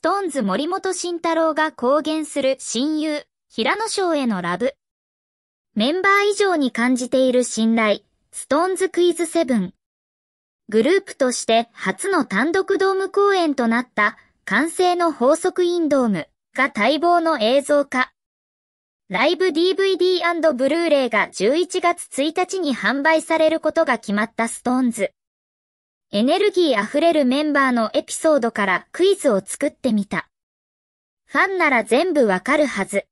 ストーンズ森本慎太郎が公言する親友、平野翔へのラブ。メンバー以上に感じている信頼、ストーンズクイズセブン。グループとして初の単独ドーム公演となった完成の法則インドームが待望の映像化。ライブ DVD& ブルーレイが11月1日に販売されることが決まったストーンズ。エネルギーあふれるメンバーのエピソードからクイズを作ってみた。ファンなら全部わかるはず。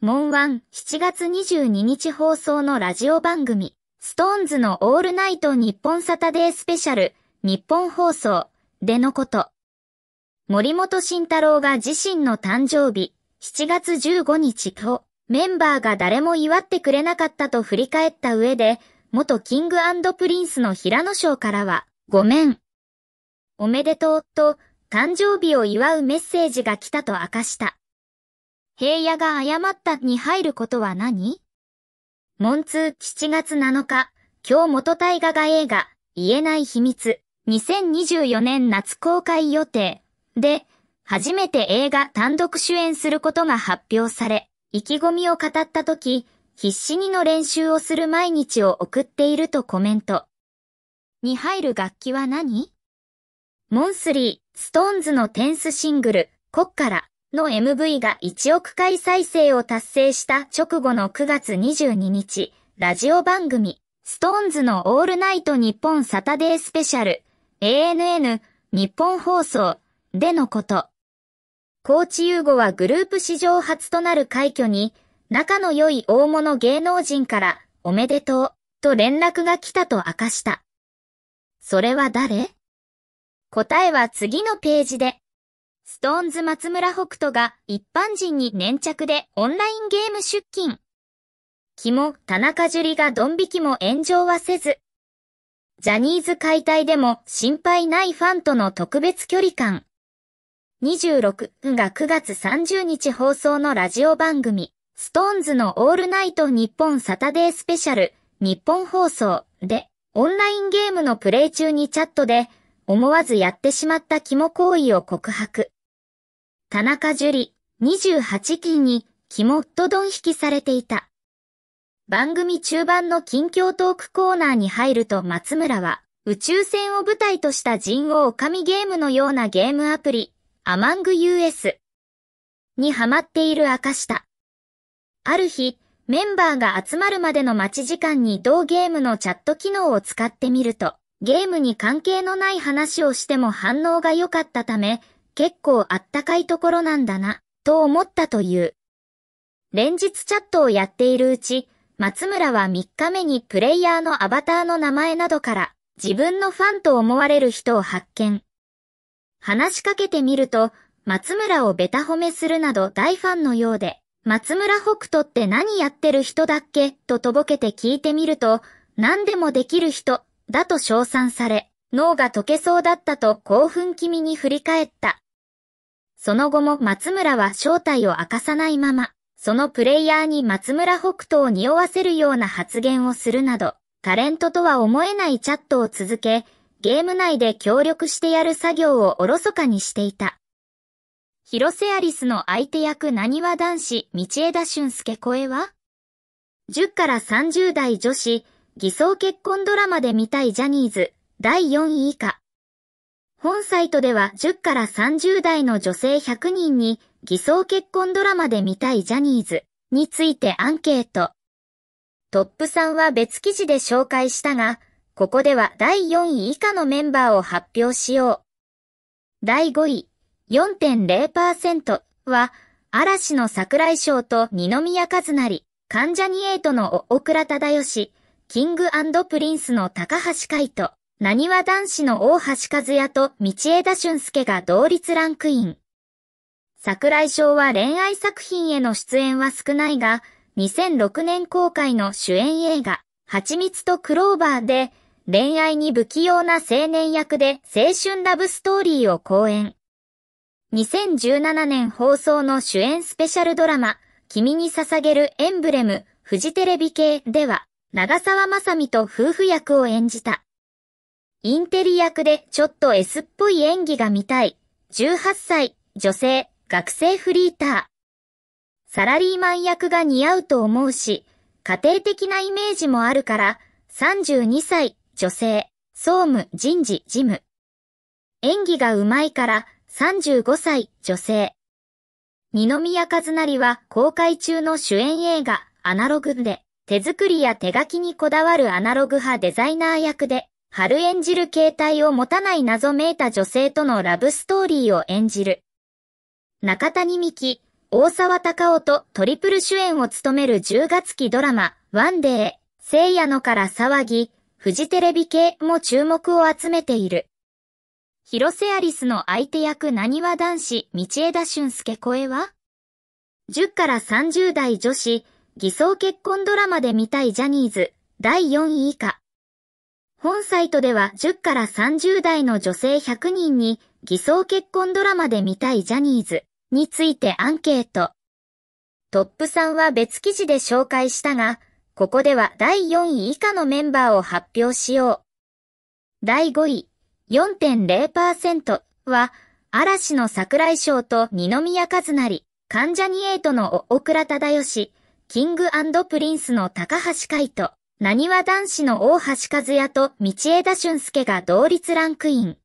モンワン7月22日放送のラジオ番組、ストーンズのオールナイト日本サタデースペシャル、日本放送、でのこと。森本慎太郎が自身の誕生日、7月15日と、メンバーが誰も祝ってくれなかったと振り返った上で、元キングプリンスの平野翔からは、ごめん。おめでとうと、誕生日を祝うメッセージが来たと明かした。平野が誤ったに入ることは何モンツー7月7日、今日元大河が映画、言えない秘密、2024年夏公開予定で、初めて映画単独主演することが発表され、意気込みを語った時、必死にの練習をする毎日を送っているとコメント。に入る楽器は何モンスリー、ストーンズのテンスシングル、コッカラの MV が1億回再生を達成した直後の9月22日、ラジオ番組、ストーンズのオールナイト日本サタデースペシャル、ANN 日本放送でのこと。コーチユーゴはグループ史上初となる快挙に、仲の良い大物芸能人から、おめでとう、と連絡が来たと明かした。それは誰答えは次のページで。ストーンズ松村北斗が一般人に粘着でオンラインゲーム出勤。肝、田中樹がドン引きも炎上はせず。ジャニーズ解体でも心配ないファンとの特別距離感。26が9月30日放送のラジオ番組、ストーンズのオールナイト日本サタデースペシャル、日本放送で、オンラインゲームのプレイ中にチャットで、思わずやってしまった肝行為を告白。田中樹里、28金に、肝とドン引きされていた。番組中盤の近況トークコーナーに入ると松村は、宇宙船を舞台とした人王神ゲームのようなゲームアプリ、アマング US にハマっている明かした。ある日、メンバーが集まるまでの待ち時間に同ゲームのチャット機能を使ってみると、ゲームに関係のない話をしても反応が良かったため、結構あったかいところなんだな、と思ったという。連日チャットをやっているうち、松村は3日目にプレイヤーのアバターの名前などから自分のファンと思われる人を発見。話しかけてみると、松村をベタ褒めするなど大ファンのようで、松村北斗って何やってる人だっけととぼけて聞いてみると、何でもできる人だと称賛され、脳が溶けそうだったと興奮気味に振り返った。その後も松村は正体を明かさないまま、そのプレイヤーに松村北斗を匂わせるような発言をするなど、タレントとは思えないチャットを続け、ゲーム内で協力してやる作業をおろそかにしていた。広瀬アリスの相手役なにわ男子、道枝俊介声は ?10 から30代女子、偽装結婚ドラマで見たいジャニーズ、第4位以下。本サイトでは10から30代の女性100人に、偽装結婚ドラマで見たいジャニーズについてアンケート。トップ3は別記事で紹介したが、ここでは第4位以下のメンバーを発表しよう。第5位。4.0%は、嵐の桜井翔と二宮和成、関ジャニエイトの小倉忠義、キングプリンスの高橋海人、なにわ男子の大橋和也と道枝俊介が同率ランクイン。桜井翔は恋愛作品への出演は少ないが、2006年公開の主演映画、蜂蜜とクローバーで、恋愛に不器用な青年役で青春ラブストーリーを公演。2017年放送の主演スペシャルドラマ、君に捧げるエンブレム、フジテレビ系では、長澤まさみと夫婦役を演じた。インテリ役でちょっと S っぽい演技が見たい。18歳、女性、学生フリーター。サラリーマン役が似合うと思うし、家庭的なイメージもあるから、32歳、女性、総務、人事、事務。演技が上手いから、35歳、女性。二宮和也は公開中の主演映画、アナログで、手作りや手書きにこだわるアナログ派デザイナー役で、春演じる携帯を持たない謎めいた女性とのラブストーリーを演じる。中谷美紀、大沢隆夫とトリプル主演を務める10月期ドラマ、ワンデー、聖夜のから騒ぎ、フジテレビ系も注目を集めている。広瀬アリスの相手役なにわ男子、道枝俊介声は ?10 から30代女子、偽装結婚ドラマで見たいジャニーズ、第4位以下。本サイトでは10から30代の女性100人に、偽装結婚ドラマで見たいジャニーズについてアンケート。トップ3は別記事で紹介したが、ここでは第4位以下のメンバーを発表しよう。第5位。4.0%は、嵐の桜井翔と二宮和成、関ジャニエイトの小倉忠義、キングプリンスの高橋海人、なにわ男子の大橋和也と道枝俊介が同率ランクイン。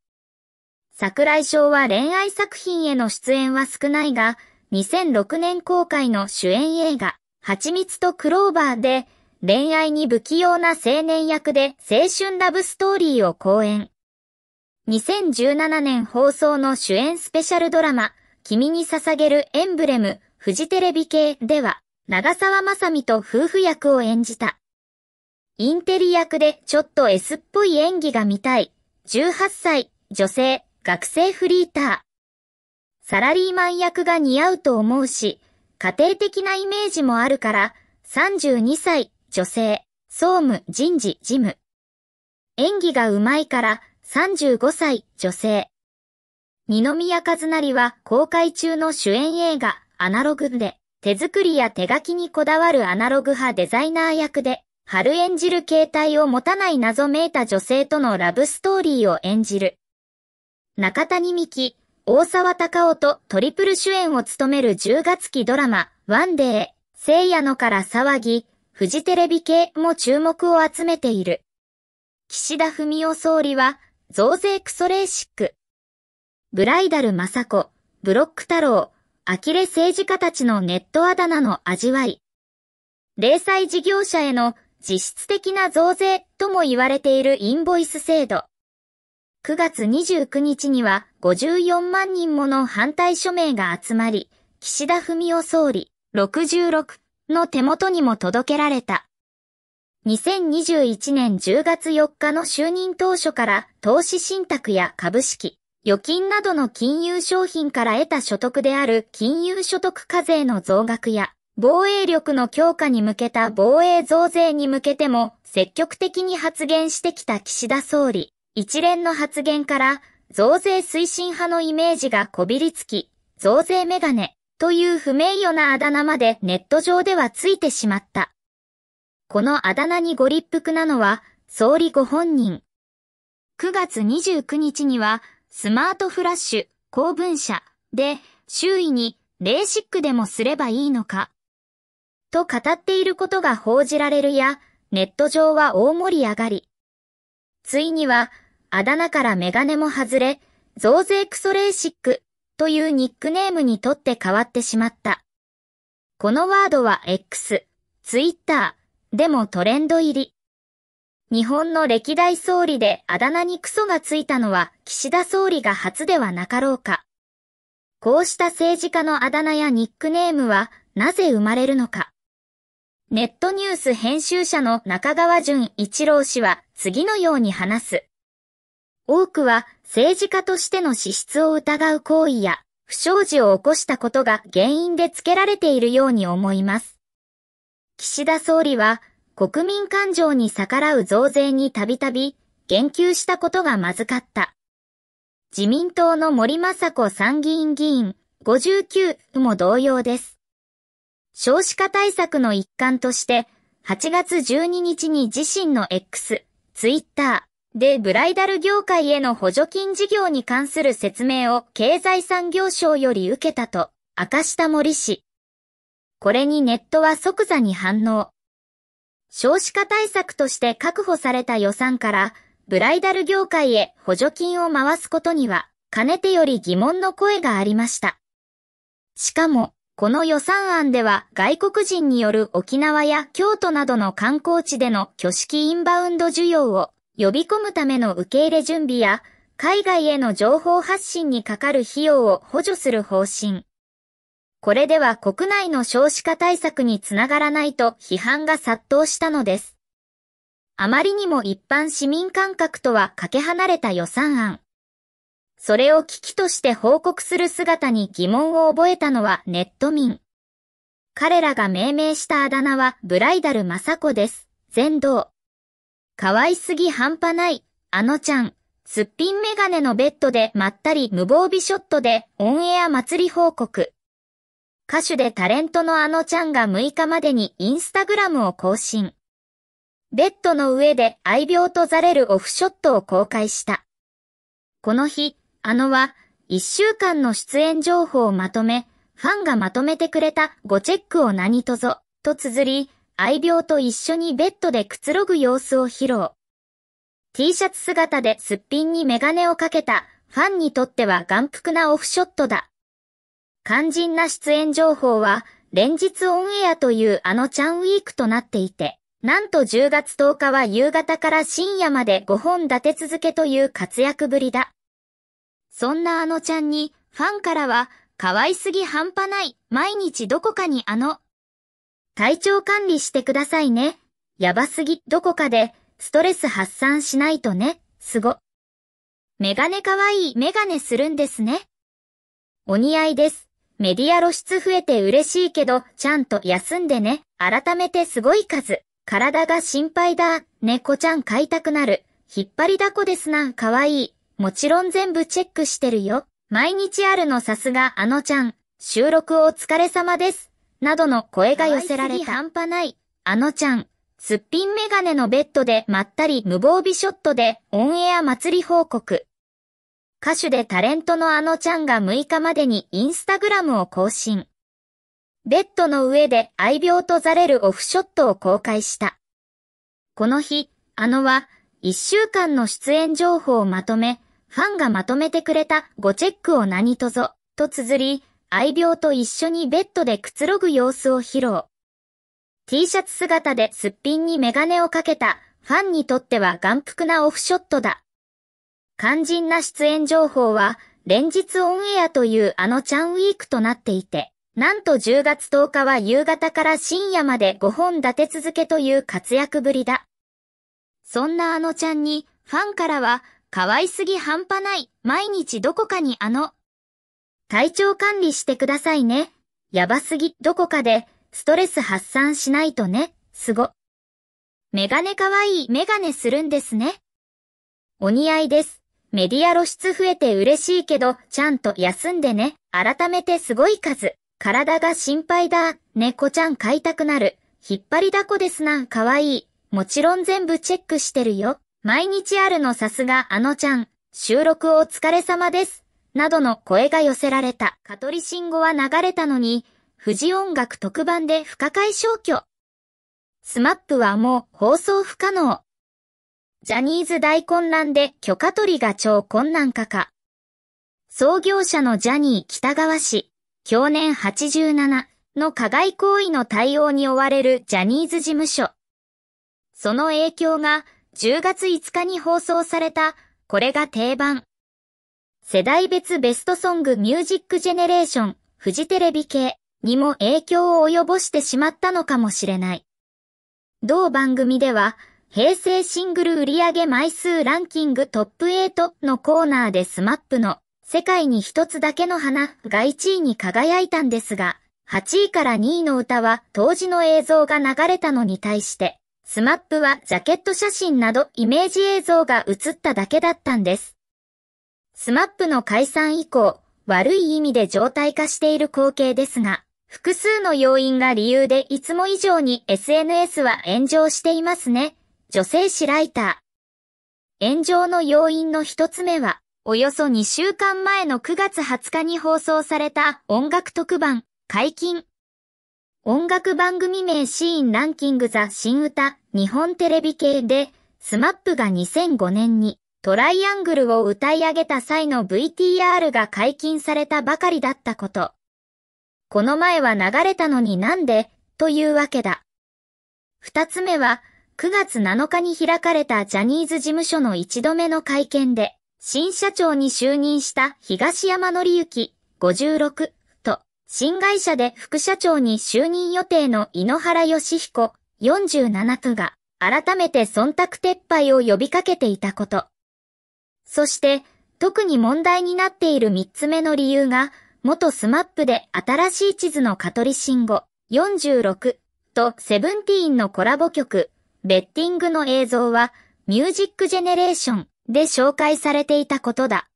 桜井翔は恋愛作品への出演は少ないが、2006年公開の主演映画、蜂蜜とクローバーで、恋愛に不器用な青年役で青春ラブストーリーを公演。2017年放送の主演スペシャルドラマ、君に捧げるエンブレム、フジテレビ系では、長澤まさみと夫婦役を演じた。インテリ役でちょっと S っぽい演技が見たい。18歳、女性、学生フリーター。サラリーマン役が似合うと思うし、家庭的なイメージもあるから、32歳、女性、総務、人事、事務。演技が上手いから、35歳、女性。二宮和也は公開中の主演映画、アナログで、手作りや手書きにこだわるアナログ派デザイナー役で、春演じる携帯を持たない謎めいた女性とのラブストーリーを演じる。中谷美紀、大沢隆夫とトリプル主演を務める10月期ドラマ、ワンデー、聖夜のから騒ぎ、フジテレビ系も注目を集めている。岸田文雄総理は、増税クソレーシック。ブライダルマサコ、ブロック太郎、アキレ政治家たちのネットあだ名の味わい。零細事業者への実質的な増税とも言われているインボイス制度。9月29日には54万人もの反対署名が集まり、岸田文雄総理66の手元にも届けられた。2021年10月4日の就任当初から投資信託や株式、預金などの金融商品から得た所得である金融所得課税の増額や防衛力の強化に向けた防衛増税に向けても積極的に発言してきた岸田総理。一連の発言から増税推進派のイメージがこびりつき、増税メガネという不名誉なあだ名までネット上ではついてしまった。このあだ名にご立腹なのは、総理ご本人。9月29日には、スマートフラッシュ、公文社で、周囲に、レーシックでもすればいいのか。と語っていることが報じられるや、ネット上は大盛り上がり。ついには、あだ名からメガネも外れ、増税クソレーシックというニックネームにとって変わってしまった。このワードは X、Twitter、でもトレンド入り。日本の歴代総理であだ名にクソがついたのは岸田総理が初ではなかろうか。こうした政治家のあだ名やニックネームはなぜ生まれるのか。ネットニュース編集者の中川淳一郎氏は次のように話す。多くは政治家としての資質を疑う行為や不祥事を起こしたことが原因でつけられているように思います。岸田総理は、国民感情に逆らう増税にたびたび言及したことがまずかった。自民党の森雅子参議院議員59も同様です。少子化対策の一環として、8月12日に自身の X、ツイッターでブライダル業界への補助金事業に関する説明を経済産業省より受けたと明かした森氏。これにネットは即座に反応。少子化対策として確保された予算から、ブライダル業界へ補助金を回すことには、かねてより疑問の声がありました。しかも、この予算案では外国人による沖縄や京都などの観光地での挙式インバウンド需要を呼び込むための受け入れ準備や海外への情報発信にかかる費用を補助する方針、これでは国内の少子化対策につながらないと批判が殺到したのです。あまりにも一般市民感覚とはかけ離れた予算案。それを危機として報告する姿に疑問を覚えたのはネット民。彼らが命名したあだ名はブライダルサ子です。全道。かわいすぎ半端ない、あのちゃん。すっぴんメガネのベッドでまったり無防備ショットでオンエア祭り報告。歌手でタレントのあのちゃんが6日までにインスタグラムを更新。ベッドの上で愛病とざれるオフショットを公開した。この日、あのは、1週間の出演情報をまとめ、ファンがまとめてくれたごチェックを何とぞ、と綴り、愛病と一緒にベッドでくつろぐ様子を披露。T シャツ姿ですっぴんにメガネをかけた、ファンにとっては眼福なオフショットだ。肝心な出演情報は、連日オンエアというあのちゃんウィークとなっていて、なんと10月10日は夕方から深夜まで5本立て続けという活躍ぶりだ。そんなあのちゃんに、ファンからは、可愛すぎ半端ない、毎日どこかにあの、体調管理してくださいね。やばすぎ、どこかで、ストレス発散しないとね、すご。メガネ可愛いメガネするんですね。お似合いです。メディア露出増えて嬉しいけど、ちゃんと休んでね。改めてすごい数。体が心配だ。猫ちゃん飼いたくなる。引っ張りだこですな。かわいい。もちろん全部チェックしてるよ。毎日あるのさすがあのちゃん。収録お疲れ様です。などの声が寄せられた。半端ない。あのちゃん。すっぴんメガネのベッドでまったり無防備ショットでオンエア祭り報告。歌手でタレントのあのちゃんが6日までにインスタグラムを更新。ベッドの上で愛病とざれるオフショットを公開した。この日、あのは、1週間の出演情報をまとめ、ファンがまとめてくれたごチェックを何とぞ、と綴り、愛病と一緒にベッドでくつろぐ様子を披露。T シャツ姿ですっぴんにメガネをかけた、ファンにとっては眼福なオフショットだ。肝心な出演情報は、連日オンエアというあのちゃんウィークとなっていて、なんと10月10日は夕方から深夜まで5本立て続けという活躍ぶりだ。そんなあのちゃんに、ファンからは、可愛すぎ半端ない、毎日どこかにあの、体調管理してくださいね。やばすぎ、どこかで、ストレス発散しないとね、すご。メガネ可愛いメガネするんですね。お似合いです。メディア露出増えて嬉しいけど、ちゃんと休んでね。改めてすごい数。体が心配だ。猫ちゃん飼いたくなる。引っ張りだこですな。かわいい。もちろん全部チェックしてるよ。毎日あるのさすがあのちゃん。収録お疲れ様です。などの声が寄せられた。香取信号は流れたのに、富士音楽特番で不可解消去。スマップはもう放送不可能。ジャニーズ大混乱で許可取りが超困難化か。創業者のジャニー北川氏、去年87の加害行為の対応に追われるジャニーズ事務所。その影響が10月5日に放送された、これが定番。世代別ベストソングミュージックジェネレーション、フジテレビ系にも影響を及ぼしてしまったのかもしれない。同番組では、平成シングル売上枚数ランキングトップ8のコーナーでスマップの世界に一つだけの花が1位に輝いたんですが、8位から2位の歌は当時の映像が流れたのに対して、スマップはジャケット写真などイメージ映像が映っただけだったんです。スマップの解散以降、悪い意味で状態化している光景ですが、複数の要因が理由でいつも以上に SNS は炎上していますね。女性誌ライター。炎上の要因の一つ目は、およそ2週間前の9月20日に放送された音楽特番、解禁。音楽番組名シーンランキングザ新歌日本テレビ系で、スマップが2005年にトライアングルを歌い上げた際の VTR が解禁されたばかりだったこと。この前は流れたのになんでというわけだ。二つ目は、9月7日に開かれたジャニーズ事務所の1度目の会見で、新社長に就任した東山紀之56と、新会社で副社長に就任予定の井ノ原義彦47区が、改めて忖度撤廃を呼びかけていたこと。そして、特に問題になっている3つ目の理由が、元スマップで新しい地図の香取慎吾46とセブンティーンのコラボ曲ベッティングの映像は、ミュージックジェネレーションで紹介されていたことだ。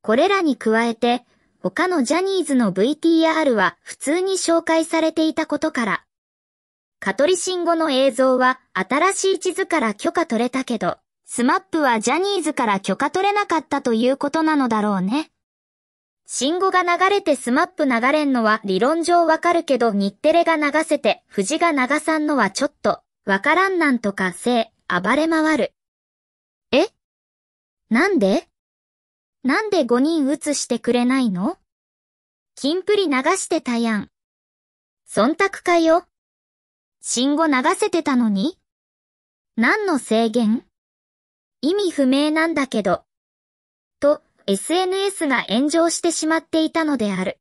これらに加えて、他のジャニーズの VTR は普通に紹介されていたことから、カトリシンの映像は新しい地図から許可取れたけど、スマップはジャニーズから許可取れなかったということなのだろうね。信号が流れてスマップ流れんのは理論上わかるけど日テレが流せて、藤が流さんのはちょっとわからんなんとかせ、暴れ回る。えなんでなんで5人移してくれないのキンプリ流してたやん。忖度かよ。信号流せてたのに何の制限意味不明なんだけど。と、SNS が炎上してしまっていたのである。